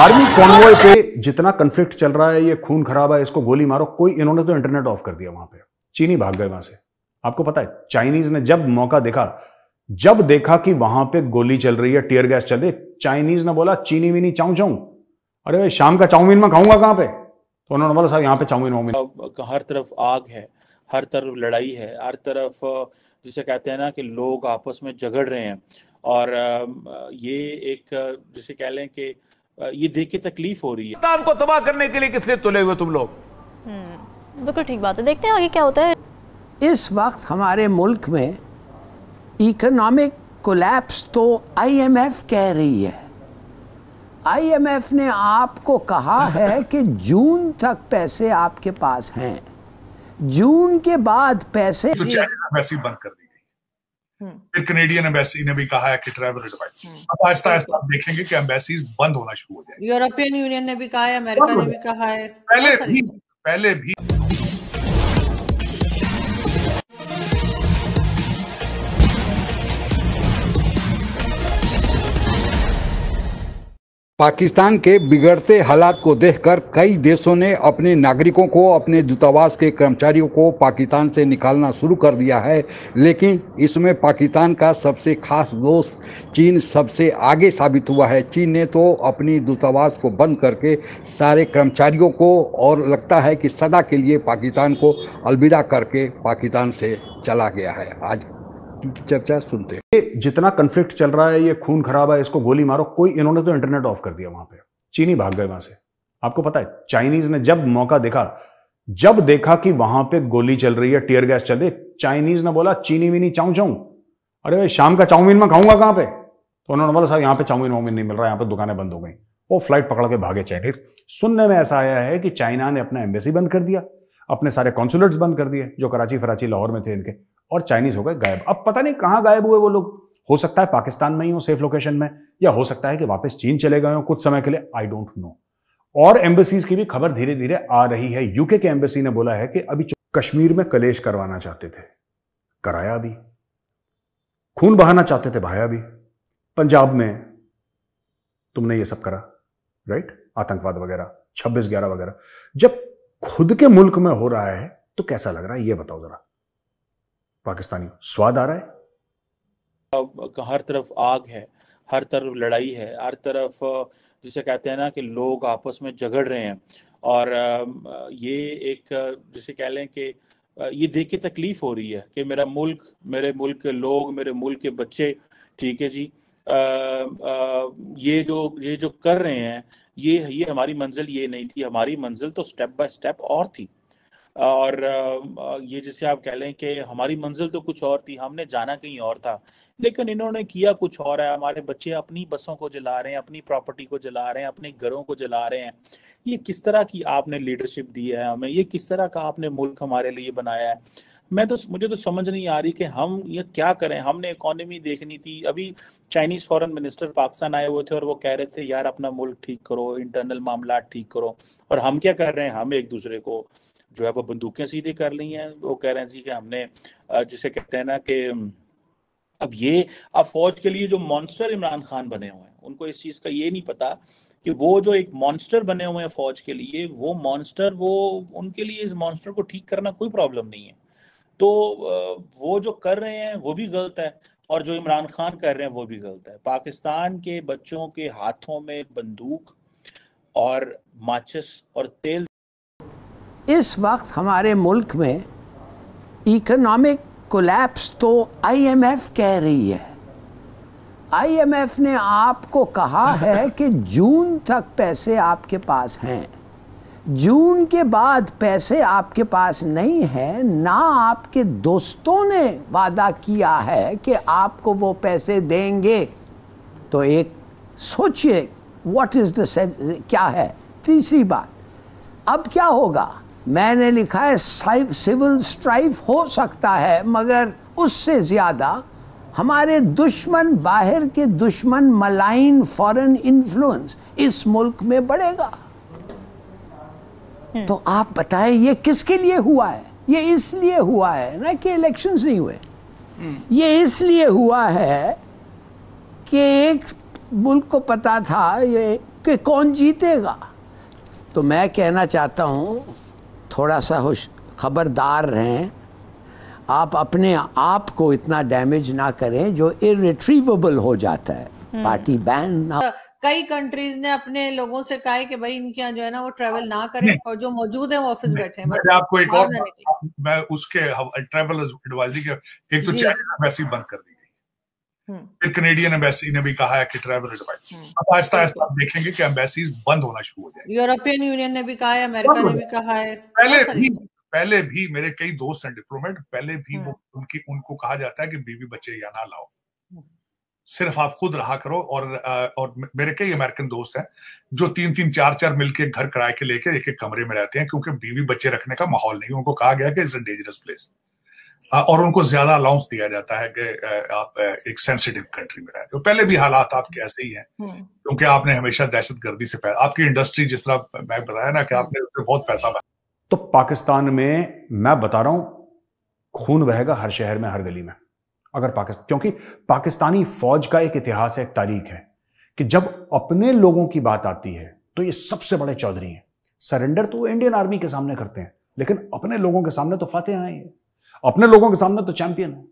Army convoy पे जितना conflict चल रहा है ये खून खराब है इसको गोली मारो कोई इन्होंने तो इंटरनेट ऑफ कर दिया वहां पे चीनी भाग गए वहां से आपको पता है चाइनीज ने जब मौका देखा जब देखा कि वहां पे गोली चल रही है टीयर गैस चल रही है चाइनीज ने बोला चीनी वीनी चाऊ चाऊ अरे भाई शाम का चाउमीन में खाऊंगा कहाँ पे तो उन्होंने बोला साहब यहाँ पे चाउमीन वाउमीन हर तरफ आग है हर तरफ लड़ाई है हर तरफ जिसे कहते हैं ना कि लोग आपस में झगड़ रहे हैं और ये एक जिसे कह लें कि ये देख के तकलीफ हो रही है को तबाह करने के लिए किसने तुले हुए तुम लोग हम्म, बिल्कुल ठीक बात है देखते हैं आगे क्या होता है इस वक्त हमारे मुल्क में इकोनॉमिक कोलैप्स तो आईएमएफ कह रही है आईएमएफ ने आपको कहा है कि जून तक पैसे आपके पास हैं जून के बाद पैसे तो चाइना बंद कर हम्म। फिर कनेडियन एम्बेसी ने भी कहा है कि ट्रैवल हम्म। एडवाइज अब आहिस्ता आहिस्ता आप देखेंगे कि एम्बेसी बंद होना शुरू हो जाएगी यूरोपियन यूनियन ने भी कहा है अमेरिका ने भी कहा है पहले भी पहले भी पाकिस्तान के बिगड़ते हालात को देखकर कई देशों ने अपने नागरिकों को अपने दूतावास के कर्मचारियों को पाकिस्तान से निकालना शुरू कर दिया है लेकिन इसमें पाकिस्तान का सबसे खास दोस्त चीन सबसे आगे साबित हुआ है चीन ने तो अपनी दूतावास को बंद करके सारे कर्मचारियों को और लगता है कि सदा के लिए पाकिस्तान को अलविदा करके पाकिस्तान से चला गया है आज चर्चा सुनते हैं जितना कन्फ्लिक्ट चल रहा है ये खून खराब है इसको गोली मारो कोई इन्होंने तो इंटरनेट ऑफ कर दिया वहां पे चीनी भाग गए वहां से आपको पता है चाइनीज ने जब मौका देखा जब देखा कि वहां पे गोली चल रही है टीयर गैस चल रही है चाइनीज ने बोला चीनी वीनी चाऊ चाऊ अरे भाई शाम का चाउमीन में खाऊंगा कहां पे तो उन्होंने बोला साहब यहां पे चाउमीन वाउमीन नहीं मिल रहा है यहाँ पे दुकानें बंद हो गई वो फ्लाइट पकड़ के भागे चाइनीज सुनने में ऐसा आया है कि चाइना ने अपना एम्बेसी बंद कर दिया अपने सारे कॉन्सुलेट्स बंद कर दिए जो कराची फराची लाहौर में थे इनके और चाइनीज हो गए गायब अब पता नहीं कहाँ गायब हुए वो लोग हो सकता है पाकिस्तान में ही हो सेफ लोकेशन में या हो सकता है कि वापस चीन चले गए हो कुछ समय के लिए आई डोंट नो और एम्बेसीज की भी खबर धीरे धीरे आ रही है यूके के एम्बेसी ने बोला है कि अभी कश्मीर में कलेश करवाना चाहते थे कराया भी खून बहाना चाहते थे भाया भी पंजाब में तुमने ये सब करा राइट आतंकवाद वगैरह छब्बीस ग्यारह वगैरह जब खुद के मुल्क में हो रहा है तो कैसा लग रहा है ये बताओ जरा पाकिस्तानी स्वाद आ रहा है हर तरफ आग है हर तरफ लड़ाई है हर तरफ जिसे कहते हैं ना कि लोग आपस में झगड़ रहे हैं और ये एक जिसे कह लें कि ये देख के तकलीफ हो रही है कि मेरा मुल्क मेरे मुल्क के लोग मेरे मुल्क के बच्चे ठीक है जी आ, आ, ये जो ये जो कर रहे हैं ये ये हमारी मंजिल ये नहीं थी हमारी मंजिल तो स्टेप बाय स्टेप और थी और ये जैसे आप कह लें कि हमारी मंजिल तो कुछ और थी हमने जाना कहीं और था लेकिन इन्होंने किया कुछ और है हमारे बच्चे अपनी बसों को जला रहे हैं अपनी प्रॉपर्टी को जला रहे हैं अपने घरों को जला रहे हैं ये किस तरह की आपने लीडरशिप दी है हमें ये किस तरह का आपने मुल्क हमारे लिए बनाया है मैं तो मुझे तो समझ नहीं आ रही कि हम ये क्या करें हमने इकोनॉमी देखनी थी अभी चाइनीज फॉरेन मिनिस्टर पाकिस्तान आए हुए थे और वो कह रहे थे यार अपना मुल्क ठीक करो इंटरनल मामला ठीक करो और हम क्या कर रहे हैं हम एक दूसरे को जो है वो बंदूकें सीधी कर ली हैं वो कह रहे हैं जी कि हमने जिसे कहते हैं ना कि अब ये अब फौज के लिए जो मॉन्स्टर इमरान खान बने हुए हैं उनको इस चीज़ का ये नहीं पता कि वो जो एक मॉन्स्टर बने हुए हैं फौज के लिए वो मॉन्स्टर वो उनके लिए इस मॉन्स्टर को ठीक करना कोई प्रॉब्लम नहीं है तो वो जो कर रहे हैं वो भी गलत है और जो इमरान खान कर रहे हैं वो भी गलत है पाकिस्तान के बच्चों के हाथों में बंदूक और माचिस और तेल इस वक्त हमारे मुल्क में इकोनॉमिक कोलैप्स तो आईएमएफ कह रही है आईएमएफ ने आपको कहा है कि जून तक पैसे आपके पास हैं जून के बाद पैसे आपके पास नहीं है ना आपके दोस्तों ने वादा किया है कि आपको वो पैसे देंगे तो एक सोचिए व्हाट इज़ द क्या है तीसरी बात अब क्या होगा मैंने लिखा है सिविल स्ट्राइफ हो सकता है मगर उससे ज़्यादा हमारे दुश्मन बाहर के दुश्मन मलाइन फॉरेन इन्फ्लुएंस इस मुल्क में बढ़ेगा हम्म। तो आप बताएं ये किसके लिए हुआ है ये इसलिए हुआ है ना कि इलेक्शंस नहीं हुए हम्म। ये इसलिए हुआ है कि एक मुल्क को पता था ये कि कौन जीतेगा तो मैं कहना चाहता हूं थोड़ा सा होश खबरदार रहें आप अपने आप को इतना डैमेज ना करें जो इरिट्रीवेबल हो जाता है हम्म। पार्टी बैन ना कई कंट्रीज ने अपने लोगों से कहा है कि भाई इनके यहाँ जो है ना वो ट्रेवल ना करें और जो मौजूद है वो ऑफिस बैठे हैं मैं आपको एक और मैं उसके ट्रेवल एडवाइजरी के एक तो चैनल वैसे ही बंद कर दी फिर कनेडियन एम्बेसी हम्म। ने भी कहा है कि ट्रैवल हम्म। एडवाइज अब आहिस्ता आहिस्ता आप देखेंगे कि एम्बेसी बंद होना शुरू हो जाए यूरोपियन यूनियन ने भी कहा है अमेरिका ने भी कहा है पहले भी पहले भी मेरे कई दोस्त हैं डिप्लोमेट पहले भी हम्म। वो उनकी उनको कहा जाता है कि बीवी बच्चे या ना लाओ सिर्फ आप खुद रहा करो और और मेरे कई अमेरिकन दोस्त हैं जो तीन तीन चार चार मिलके घर किराए के लेके एक एक कमरे में रहते हैं क्योंकि बीवी बच्चे रखने का माहौल नहीं उनको कहा गया कि इट्स अ डेंजरस प्लेस और उनको ज्यादा अलाउंस दिया जाता है कि आप एक सेंसिटिव कंट्री में रहते हो पहले भी हालात आपके हम्म। ऐसे ही हैं हम्म। क्योंकि आपने हमेशा दहशत गर्दी से पैसा आपकी इंडस्ट्री जिस तरह मैं बताया ना कि हम्म। आपने उसमें बहुत पैसा बनाया तो पाकिस्तान में मैं बता रहा हूं खून बहेगा हर शहर में हर गली में अगर पाकिस्तान क्योंकि पाकिस्तानी फौज का एक इतिहास है एक तारीख है कि जब अपने लोगों की बात आती है तो ये सबसे बड़े चौधरी हैं सरेंडर तो इंडियन आर्मी के सामने करते हैं लेकिन अपने लोगों के सामने तो फतेह आए हैं अपने लोगों के सामने तो चैंपियन है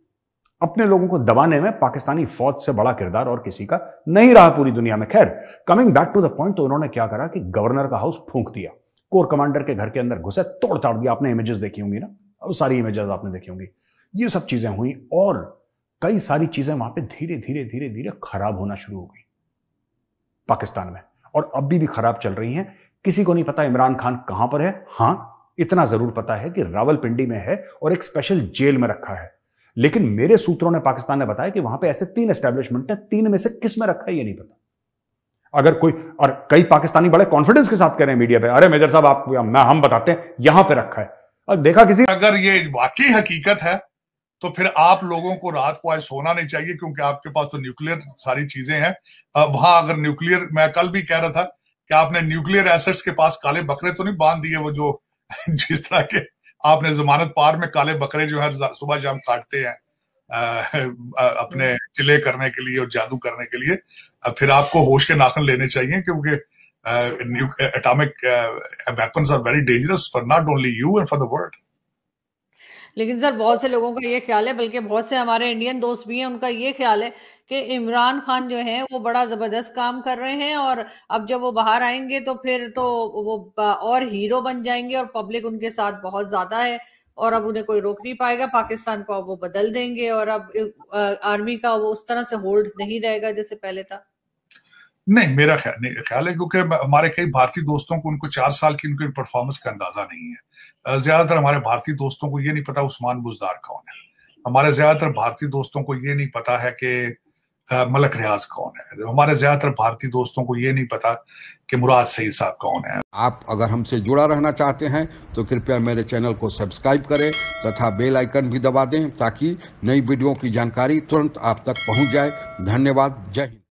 अपने लोगों को दबाने में पाकिस्तानी फौज से बड़ा किरदार और किसी का नहीं रहा पूरी दुनिया में खैर coming back to the point तो उन्होंने क्या करा कि गवर्नर का हाउस फूंक दिया कोर कमांडर के घर के अंदर घुसे तोड़ ताड़ दिया आपने इमेजेस देखी होंगी ना अब सारी इमेजेस आपने देखी होंगी ये सब चीजें हुई और कई सारी चीजें वहां पर धीरे धीरे धीरे धीरे खराब होना शुरू हो गई पाकिस्तान में और अब भी खराब चल रही हैं किसी को नहीं पता इमरान खान कहां पर है हां इतना जरूर पता है कि रावलपिंडी में है और एक स्पेशल जेल में रखा है लेकिन मेरे सूत्रों ने पाकिस्तान ने बताया कि वहां पे ऐसे तीन एस्टेब्लिशमेंट है तीन में से किस में रखा है ये नहीं पता अगर कोई और कई पाकिस्तानी बड़े कॉन्फिडेंस के साथ कह रहे हैं मीडिया पे अरे मेजर साहब आप मैं हम बताते हैं यहां पे रखा है और देखा किसी अगर ये वाकई हकीकत है तो फिर आप लोगों को रात को आज सोना नहीं चाहिए क्योंकि आपके पास तो न्यूक्लियर सारी चीजें हैं वहां अगर न्यूक्लियर मैं कल भी कह रहा था कि आपने न्यूक्लियर एसेट्स के पास काले बकरे तो नहीं बांध दिए वो जो जिस तरह के आपने जमानत पार में काले बकरे जो है सुबह शाम काटते हैं अपने चिले करने के लिए और जादू करने के लिए फिर आपको होश के नाखन लेने चाहिए क्योंकि atomic weapons are very dangerous for not only you and for the world लेकिन सर बहुत से लोगों का ये ख्याल है बल्कि बहुत से हमारे इंडियन दोस्त भी हैं उनका ये ख्याल है कि इमरान खान जो है वो बड़ा जबरदस्त काम कर रहे हैं और अब जब वो बाहर आएंगे तो फिर तो वो और हीरो बन जाएंगे और पब्लिक उनके साथ बहुत ज्यादा है और अब उन्हें कोई रोक नहीं पाएगा पाकिस्तान को अब वो बदल देंगे और अब आर्मी का वो उस तरह से होल्ड नहीं रहेगा जैसे पहले था नहीं मेरा ख्याल नहीं ख्याल है क्योंकि हमारे कई भारतीय दोस्तों को उनको चार साल की उनकी परफॉर्मेंस का अंदाजा नहीं है ज्यादातर हमारे भारतीय दोस्तों को ये नहीं पता उस्मान बुजदार कौन है हमारे ज्यादातर भारतीय दोस्तों को ये नहीं पता है कि मलक रियाज कौन है हमारे ज्यादातर भारतीय दोस्तों को ये नहीं पता कि मुराद सईद साहब कौन है आप अगर हमसे जुड़ा रहना चाहते हैं तो कृपया मेरे चैनल को सब्सक्राइब करें तथा बेल आइकन भी दबा दें ताकि नई वीडियो की जानकारी तुरंत आप तक पहुंच जाए धन्यवाद जय हिंद